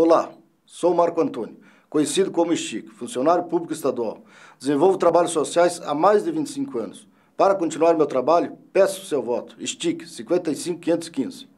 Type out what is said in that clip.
Olá, sou Marco Antônio, conhecido como Chico, funcionário público estadual. Desenvolvo trabalhos sociais há mais de 25 anos. Para continuar meu trabalho, peço seu voto. Estique 55515.